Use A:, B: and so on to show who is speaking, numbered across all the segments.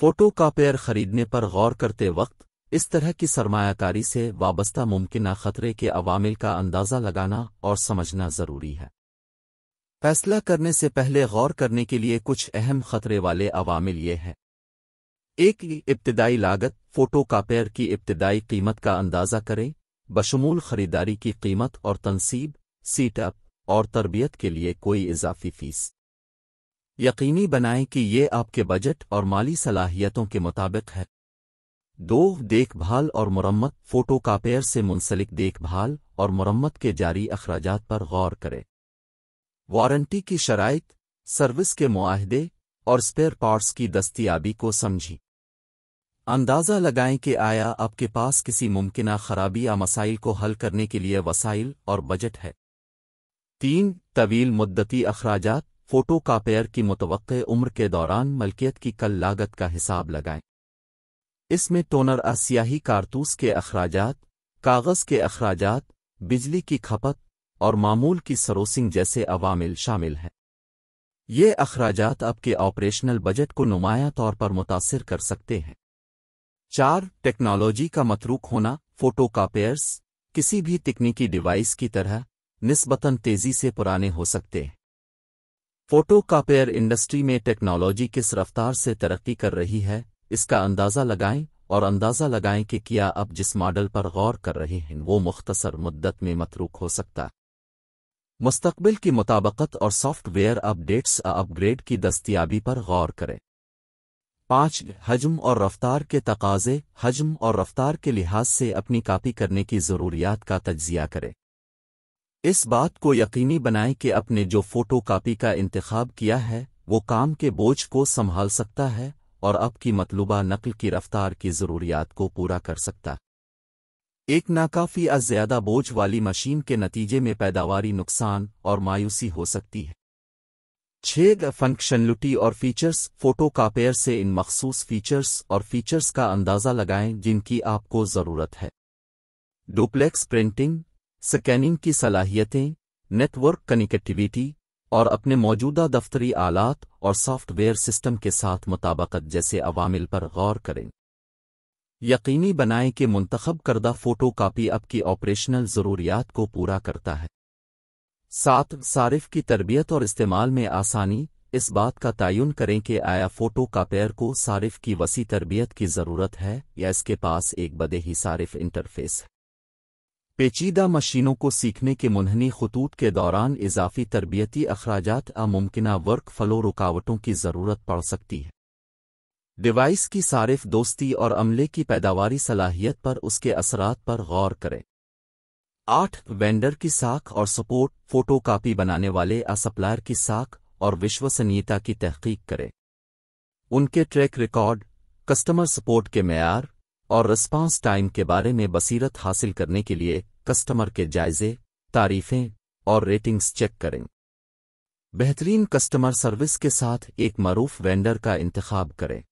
A: photo कापेयर खरीदने पर गौर करते वक्त इस तरह की सरमायाकारी से वाबस्ता मुमकिन खतरे के अवामिल का अंदाज़ा लगाना और समझना ज़रूरी है फैसला करने से पहले गौर करने के लिए कुछ अहम खतरे वाले अवामिल ये हैं एक इब्तदाई लागत फोटो कापेयर की इब्तदाई कीमत का अंदाज़ा करें बशमूल ख़रीदारी की कीमत और तनसीब सीटअप और तरबियत के लिए कोई इजाफी फीस यकीनी बनाएं कि ये आपके बजट और माली सलाहियतों के मुताबिक है दो देखभाल और मुरम्मत फोटोकापेयर से मुंसलिक देखभाल और मुरम्मत के जारी अखराज पर गौर करें वारंटी की शराइ सर्विस के माहदे और स्पेयर पार्ट्स की दस्तियाबी को समझी अंदाज़ा लगाएं कि आया आपके पास किसी मुमकिन खराबी या मसाइल को हल करने के लिए वसाइल और बजट है तीन तवील मुद्दती अखराजात फोटो कापेयर की मुतव उम्र के दौरान मलकियत की कल लागत का हिसाब लगाएं इसमें टोनर असियाही कारतूस के अखराज कागज़ के अखराज बिजली की खपत और मामूल की सरोसिंग जैसे अवामिल शामिल हैं ये अखराज आपके ऑपरेशनल बजट को नुमाया तौर पर मुतासर कर सकते हैं चार टेक्नोलॉजी का मतरूक होना फोटो कापेयर्स किसी भी तकनीकी डिवाइस की तरह निस्बतन तेज़ी से पुराने हो सकते हैं फोटो कापेयर इंडस्ट्री में टेक्नोलॉजी किस रफ्तार से तरक्की कर रही है इसका अंदाज़ा लगाएं और अंदाज़ा लगाएं कि किया अब जिस मॉडल पर गौर कर रहे हैं वो मुख्तसर मुद्दत में मतरूक हो सकता है मुस्तबिल की मुताबकत और सॉफ्टवेयर अपडेट्स अपग्रेड की दस्तियाबी पर गौर करें पाँच हजम और रफ्तार के तकाजे हजम और रफ्तार के लिहाज से अपनी कापी करने की ज़रूरियात का तजिया करें इस बात को यकीनी बनाएं कि अपने जो फोटो कापी का इंतखब किया है वो काम के बोझ को संभाल सकता है और आपकी मतलूबा नकल की रफ्तार की ज़रूरियात को पूरा कर सकता एक नाकाफी या ज़्यादा बोझ वाली मशीन के नतीजे में पैदावारी नुकसान और मायूसी हो सकती है छेद फंक्शनलिटी और फीचर्स फोटो कापेयर से इन मखसूस फीचर्स और फीचर्स का अंदाज़ा लगाएं जिनकी आपको ज़रूरत है डुप्लेक्स प्रिंटिंग स्कैनिंग की सलाहियतें नेटवर्क कनेक्टिविटी और अपने मौजूदा दफ्तरी आलात और सॉफ्टवेयर सिस्टम के साथ मुताबकत जैसे अवामिल पर गौर करें यकीनी बनाएं कि मुंतखब करदा फोटो कापी आपकी ऑपरेशनल ज़रूरियात को पूरा करता है साथ सारिफ की तरबियत और इस्तेमाल में आसानी इस बात का तयन करें कि आया फोटो कापेयर को सारिफ की वसी तरबियत की ज़रूरत है या इसके पास एक बदेही सारिफ इंटरफेस है पेचीदा मशीनों को सीखने के मुनहनी खतूत के दौरान इजाफी तरबियती अखराज अमुमकिन वर्क फ्लो रुकावटों की ज़रूरत पड़ सकती है डिवाइस की सारिफ दोस्ती और अमले की पैदावारी सलाहियत पर उसके असरात पर गौर करें आठ वेंडर की साख और सपोर्ट फोटो कापी बनाने वाले असप्लायर की साख और विश्वसनीयता की तहकीक करें उनके ट्रैक रिकॉर्ड कस्टमर सपोर्ट के मैार और रिस्पांस टाइम के बारे में बसीरत हासिल करने के लिए कस्टमर के जायजे तारीफें और रेटिंग्स चेक करें बेहतरीन कस्टमर सर्विस के साथ एक मरूफ वेंडर का इंतखब करें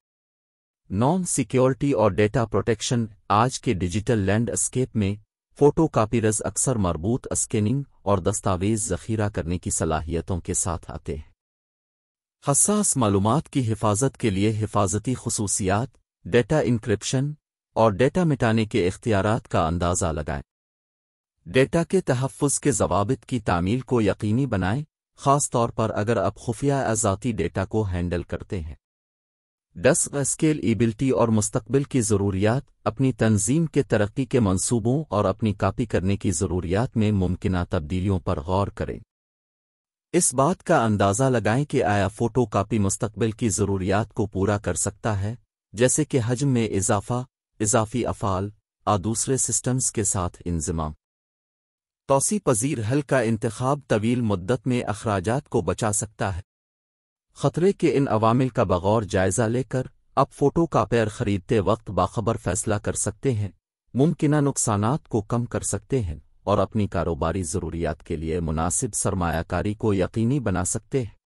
A: नॉन सिक्योरिटी और डेटा प्रोटेक्शन आज के डिजिटल लैंडस्केप में फोटो कापीरज अक्सर मरबूत स्कैनिंग और दस्तावेज जखीरा करने की सलाहियतों के साथ आते हैं हसास मालूम की हिफाजत के लिए हिफाजती खसूसियात डेटा इंक्रिप्शन और डेटा मिटाने के इख्तियार का अंदाज़ा लगाएं डेटा के तहफ़ के जवाबित की तामील को यकीनी बनाएं, ख़ास तौर पर अगर आप खुफिया अजाती डेटा को हैंडल करते हैं डस स्केल ईबिलिटी और मुस्तबिल की ज़रूरियात अपनी तंजीम के तरक्की के मंसूबों और अपनी कापी करने की ज़रूरियात में मुमकिन तब्दीलियों पर गौर करें इस बात का अंदाज़ा लगाएं कि आया फ़ोटो कापी मुस्तबिल की ज़रूरियात को पूरा कर सकता है जैसे कि हजम में इजाफा इजाफी अफाल और दूसरे सिस्टम्स के साथ इंजमाम तोसी पजीर हल का इंतखब तवील मुद्दत में अखराज को बचा सकता है खतरे के इन अवामिल का बगौर जायजा लेकर आप फोटो कापेयर खरीदते वक्त बाखबर फैसला कर सकते हैं मुमकिन नुकसान को कम कर सकते हैं और अपनी कारोबारी ज़रूरियात के लिए मुनासिब सरमायाकारी को यकीनी बना सकते हैं